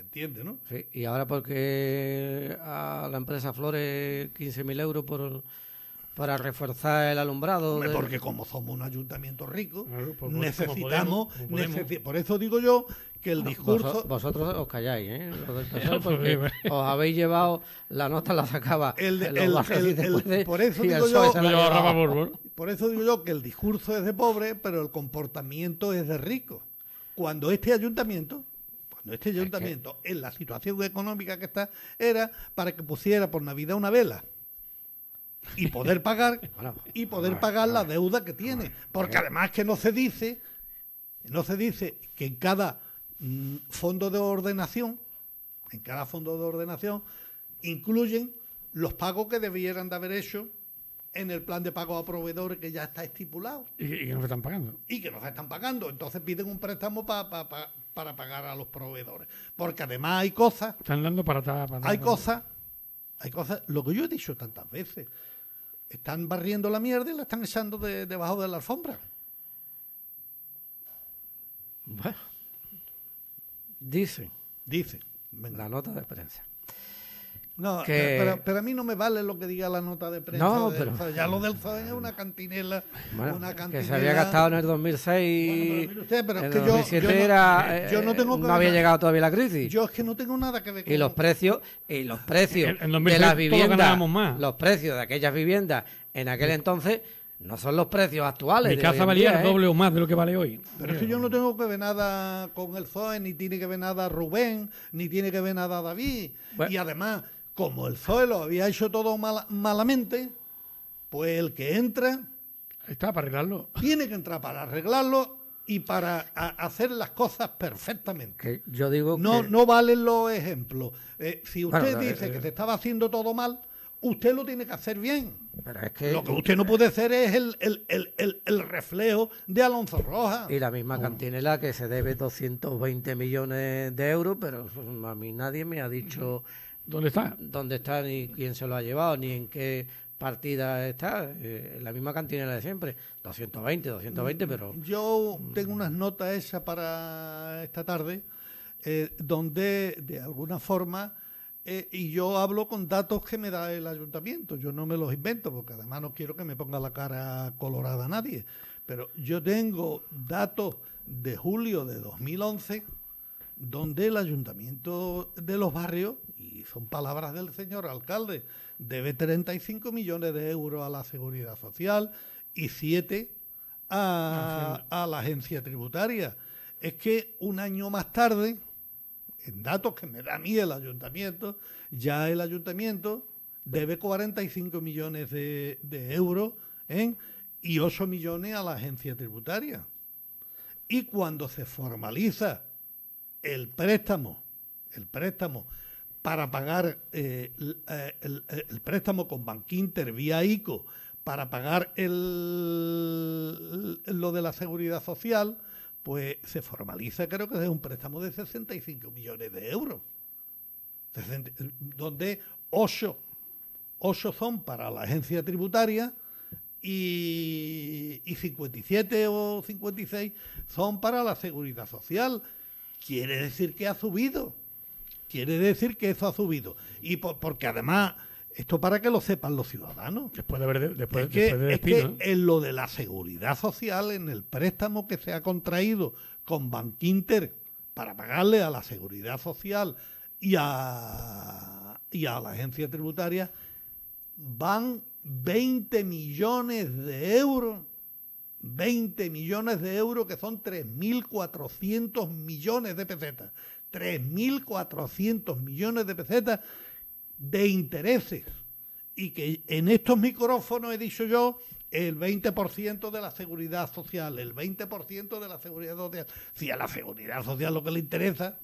entiende, ¿no? Sí, y ahora porque a la empresa Flores 15.000 euros por, para reforzar el alumbrado. Porque como somos un ayuntamiento rico, pues necesitamos, por eso digo yo que el ah, discurso... vosotros os calláis, ¿eh? os habéis llevado, la nota la sacaba por, eso digo yo, por eso digo yo que el discurso es de pobre, pero el comportamiento es de rico. Cuando este ayuntamiento este ayuntamiento, en la situación económica que está, era para que pusiera por Navidad una vela y poder pagar y poder pagar la deuda que tiene, porque eh. además que no se dice, no se dice que en cada mm, fondo de ordenación, en cada fondo de ordenación incluyen los pagos que debieran de haber hecho en el plan de pago a proveedores que ya está estipulado. Y, que no se están pagando. Y que no se están pagando. Entonces piden un préstamo para para pagar a los proveedores. Porque además hay cosas. Están dando para atrás. hay cosas. Hay cosas. Lo que yo he dicho tantas veces. Están barriendo la mierda y la están echando debajo de la alfombra. Bueno. Dice. Dice. La nota de prensa. No, pero, a mí no me vale lo que diga la nota de prensa. No, pero... ya lo del ZOE es una cantinela, Que se había gastado en el 2006. es que yo, no, eh, eh, había llegado todavía la crisis. Yo es que no tengo nada que ver con... Y los precios, y los precios de las viviendas, los precios de aquellas viviendas en aquel entonces no son los precios actuales. Mi casa valía el ¿eh? doble o más de lo que vale hoy. Pero es que yo no tengo que ver nada con el Zoe, ni tiene que ver nada Rubén, ni tiene que ver nada David. y además, como el suelo había hecho todo malamente, pues el que entra... Está para arreglarlo. Tiene que entrar para arreglarlo y para hacer las cosas perfectamente. yo digo no, que... no valen los ejemplos. Eh, si usted eh, dice eh. que se estaba haciendo todo mal, usted lo tiene que hacer bien. Pero es que, lo que usted no puede hacer es el, el, el, el reflejo de Alonso Rojas. Y la misma cantinela que se debe 220 millones de euros, pero a mí nadie me ha dicho... ¿Dónde está? ¿Dónde está ni quién se lo ha llevado, ni en qué partida está? Eh, la misma cantina de siempre, 220, 220, pero... Yo tengo unas notas esas para esta tarde, eh, donde de alguna forma... Eh, y yo hablo con datos que me da el ayuntamiento, yo no me los invento, porque además no quiero que me ponga la cara colorada nadie, pero yo tengo datos de julio de 2011 donde el ayuntamiento de los barrios y son palabras del señor alcalde, debe 35 millones de euros a la seguridad social y 7 a, la agencia tributaria. Es que un año más tarde, en datos que me da a mí el ayuntamiento, ya el ayuntamiento debe 45 millones de, euros ¿eh? y 8 millones a la agencia tributaria. Y cuando se formaliza el préstamo, el préstamo para pagar eh, eh, eh, el, préstamo con Bankinter vía ICO, para pagar lo de la seguridad social, pues se formaliza, creo que es un préstamo de 65 millones de euros, donde 8, son para la agencia tributaria y, y 57 o 56 son para la seguridad social. Quiere decir que ha subido quiere decir que eso ha subido. Y porque además, esto para que lo sepan los ciudadanos. Después de después, es que, ¿eh? en lo de la seguridad social, en el préstamo que se ha contraído con Bankinter para pagarle a la seguridad social y y a la agencia tributaria, van 20 millones de euros 20 millones de euros, que son 3.400 millones de pesetas. 3.400 millones de pesetas de intereses. Y que en estos micrófonos he dicho yo el 20% de la seguridad social, el 20% de la seguridad social. Si a la seguridad social lo que le interesa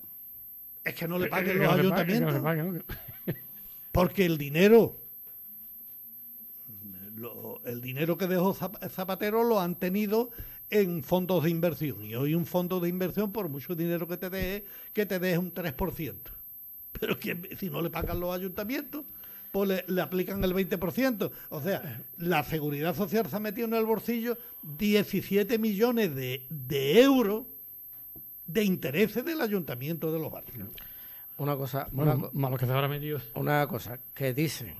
es que no le eh, paguen eh, los ayuntamientos. Porque el dinero, el dinero que dejó Zapatero lo han tenido en fondos de inversión. Y hoy un fondo de inversión, por mucho dinero que te dé, que te dé un 3%. Pero si no le pagan los ayuntamientos, pues le, aplican el 20%. O sea, la seguridad social se ha metido en el bolsillo 17 millones de, de euros de intereses del ayuntamiento de los barrios. Una cosa, bueno, malo que se metido. Una cosa que dicen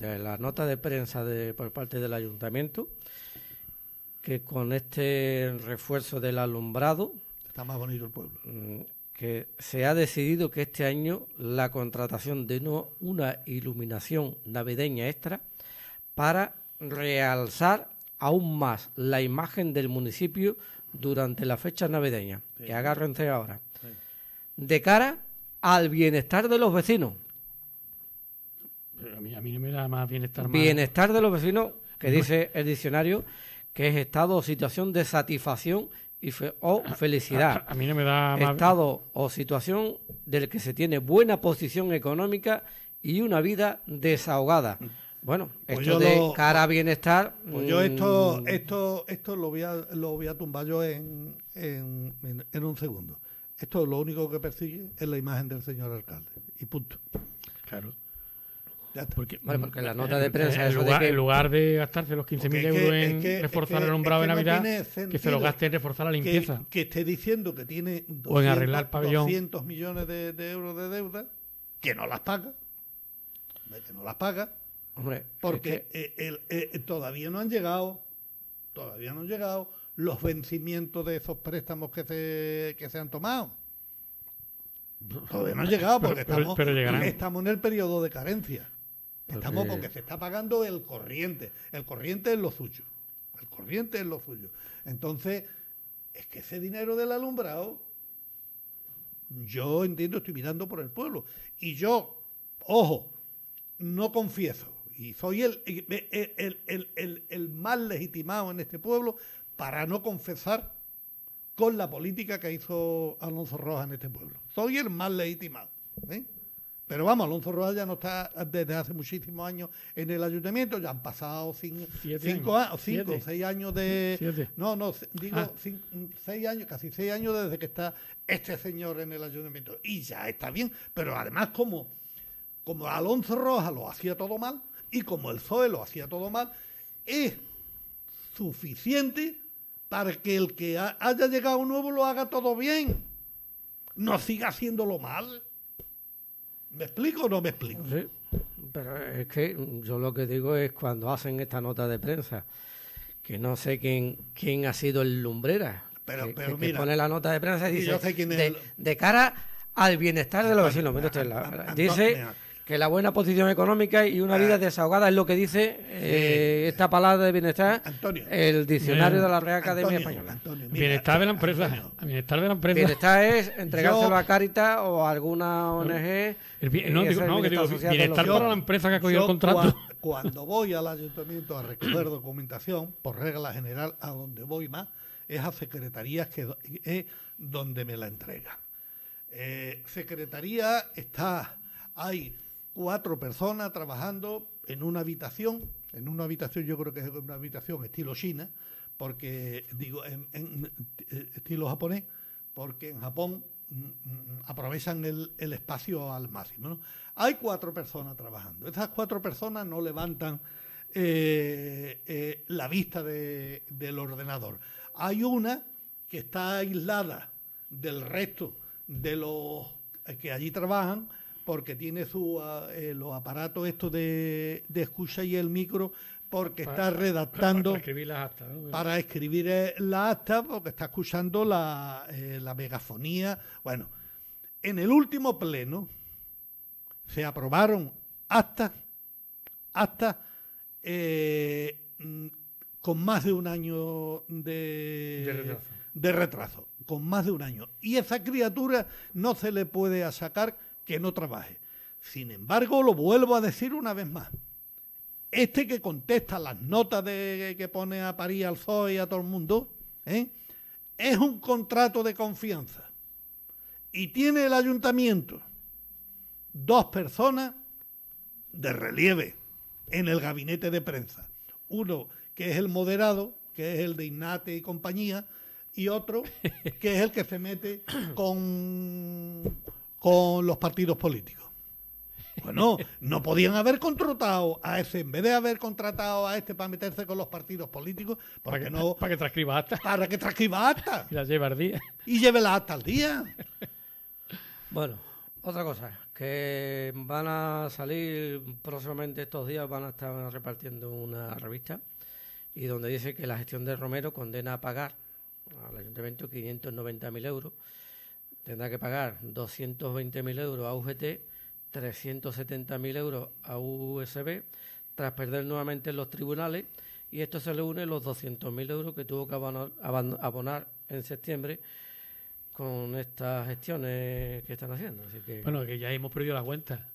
de la nota de prensa de, por parte del ayuntamiento que con este refuerzo del alumbrado... Está más bonito el pueblo. Mm, que se ha decidido que este año la contratación de no una iluminación navideña extra para realzar aún más la imagen del municipio durante la fecha navideña, que agarro entre ahora, de cara al bienestar de los vecinos. Pero a, mí, no me da más bienestar. Bienestar de los vecinos, que dice el diccionario, que es estado o situación de satisfacción y o felicidad. A, mí no me da Estado o situación del que se tiene buena posición económica y una vida desahogada. Mm. Bueno, pues esto de cara a bienestar. Pues yo mm, esto, esto, esto lo voy a, lo voy a tumbar yo en, en, en un segundo. Esto lo único que persigue es la imagen del señor alcalde. Y punto. Claro. Porque, bueno, mm, porque la eh, nota de prensa en lugar, de gastarse los 15.000 euros en reforzar el umbral de Navidad, que se los gaste en reforzar la limpieza. Que, esté diciendo que tiene 200, millones de, euros de deuda, que no las paga. no las paga. porque eh, eh, todavía no han llegado, todavía no han llegado los vencimientos de esos préstamos que se, que se han tomado. Todavía no han llegado porque estamos en el periodo de carencia. Estamos porque... que se está pagando el corriente. El corriente es lo suyo. El corriente es lo suyo. Entonces, es que ese dinero del alumbrado, yo entiendo, estoy mirando por el pueblo. Y yo, ojo, no confieso. Y soy el, el, el, el más legitimado en este pueblo para no confesar con la política que hizo Alonso Rojas en este pueblo. Soy el más legitimado. ¿eh? Pero vamos, Alonso Rojas ya no está desde hace muchísimos años en el ayuntamiento, ya han pasado cinco, seis años de... No, no, digo ah. seis años, casi seis años desde que está este señor en el ayuntamiento. Y ya está bien, pero además como, como Alonso Roja lo hacía todo mal y como el PSOE lo hacía todo mal, es suficiente para que el que haya llegado nuevo lo haga todo bien, no siga haciéndolo mal. ¿Me explico o no me explico? Sí, pero es que yo lo que digo es cuando hacen esta nota de prensa, que no sé quién, quién ha sido el lumbrera. Pero, que, pone la nota de prensa y dice, de, cara al bienestar de los vecinos. dice que la buena posición económica y una ah. vida desahogada es lo que dice eh, esta palabra de bienestar el diccionario de la Real Academia Española. bienestar de la empresa. Bienestar de la empresa. Bienestar es entregárselo a Caritas o a alguna ONG. no, digo, que digo, bienestar para la empresa que ha cogido el contrato. cuando voy al ayuntamiento a recoger documentación, por regla general, a donde voy más, es a secretarías que es donde me la entrega. Eh, secretaría está, ahí cuatro personas trabajando en una habitación, en una habitación, yo creo que es una habitación estilo China, porque digo, en, eh, estilo japonés, porque en Japón mm, mm, aprovechan el, espacio al máximo. Hay cuatro personas trabajando. Esas cuatro personas no levantan eh, eh, la vista del ordenador. Hay una que está aislada del resto de los que allí trabajan porque tiene su, ah, eh, los aparatos estos de, de escucha y el micro, porque está redactando. Para escribir las actas. Para escribir eh, las actas, porque está escuchando eh, la, megafonía. Bueno, en el último pleno se aprobaron actas, actas con más de un año de, de, retraso. de retraso, con más de un año. Y esa criatura no se le puede sacar que no trabaje. Sin embargo, lo vuelvo a decir una vez más. Este que contesta las notas de, que pone a París, al Zoe y a todo el mundo, ¿eh? es un contrato de confianza. Y tiene el ayuntamiento dos personas de relieve en el gabinete de prensa. Uno que es el moderado, que es el de Ignate y compañía, y otro que es el que se mete con con los partidos políticos. Bueno, no podían haber contratado a ese, en vez de haber contratado a este para meterse con los partidos políticos, para que, no. Para que transcriba Para que transcriba Y la lleve al día. Y llévela hasta el día. Bueno, otra cosa, que van a salir próximamente estos días, van a estar repartiendo una revista y donde dice que la gestión de Romero condena a pagar al ayuntamiento 590.000 euros tendrá que pagar 220.000 euros a UGT, 370.000 euros a USB, tras perder nuevamente los tribunales, y esto se le une los 200.000 euros que tuvo que abonar, en septiembre con estas gestiones que están haciendo. Bueno, que ya hemos perdido la cuenta.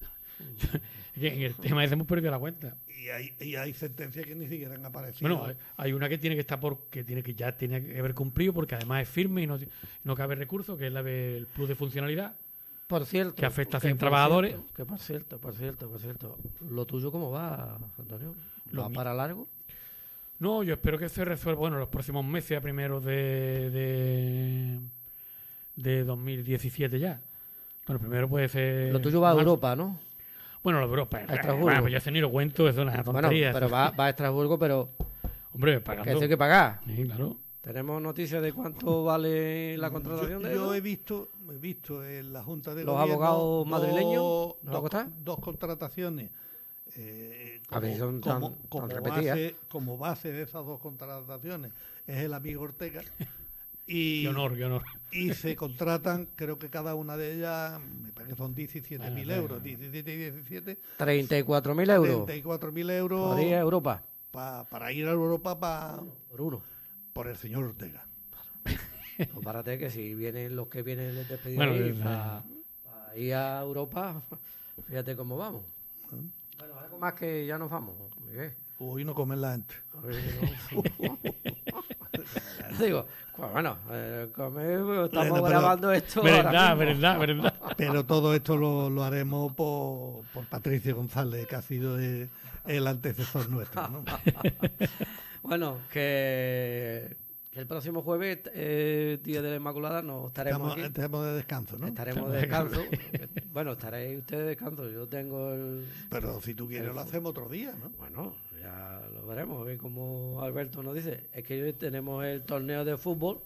en el tema ese hemos perdido la cuenta. Y hay, hay sentencias que ni siquiera han aparecido. Bueno, hay, una que tiene que estar porque tiene que ya tiene que haber cumplido porque además es firme y no, no cabe recurso, que es la del plus de funcionalidad. Por cierto. Que afecta a 100 trabajadores. que por cierto, por cierto, por cierto. ¿Lo tuyo cómo va, Antonio? ¿Lo va para largo? No, yo espero que se resuelva, bueno, los próximos meses, a primeros de, de, de 2017 ya. Bueno, primero puede ser... Lo tuyo va a Europa, ¿no? Bueno, lo Europa. A Estrasburgo. Bueno, pues yo se ni lo cuento, es una tontería. Bueno, pero va, va, a Estrasburgo, pero. Hombre, pagando. Que hay que pagar. Sí, claro. ¿Tenemos noticias de cuánto vale la mm, contratación yo, de Yo he visto, he visto en la Junta de los gobierno, abogados madrileños dos, contrataciones. Eh, a ver, son tan, como, como base de esas dos contrataciones es el amigo Ortega. Y, se contratan, creo que cada una de ellas, me parece que son 17.000 mil euros. 17 y 34.000 euros. 34.000 euros. Para ir a Europa. para ir a Europa para... por uno. Por el señor Ortega. Pues párate que si vienen los que vienen les eh, eh. ir a Europa, fíjate cómo vamos. Bueno, algo más que ya nos vamos, Miguel. Hoy no comen la gente. Digo, pues eh, pues, bueno, estamos grabando esto. Verdad, verdad. Pero todo esto lo, haremos por, por, Patricio González, que ha sido el, antecesor nuestro. bueno, que, el próximo jueves, eh, día de la Inmaculada, no estaremos. estaremos de descanso, ¿no? Estaremos de descanso. bueno, estaréis ustedes de descanso. Yo tengo el. Pero si tú quieres, lo hacemos otro día, ¿no? Bueno ya lo veremos, a ver cómo Alberto nos dice. Es que hoy tenemos el torneo de fútbol,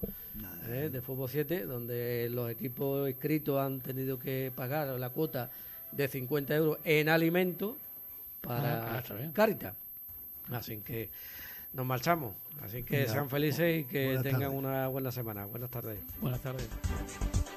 ¿eh? de fútbol 7, donde los equipos inscritos han tenido que pagar la cuota de 50 euros en alimento para ah, ah Así que nos marchamos. Así que sean felices y que tengan una buena semana. Buenas tardes. Buenas tardes.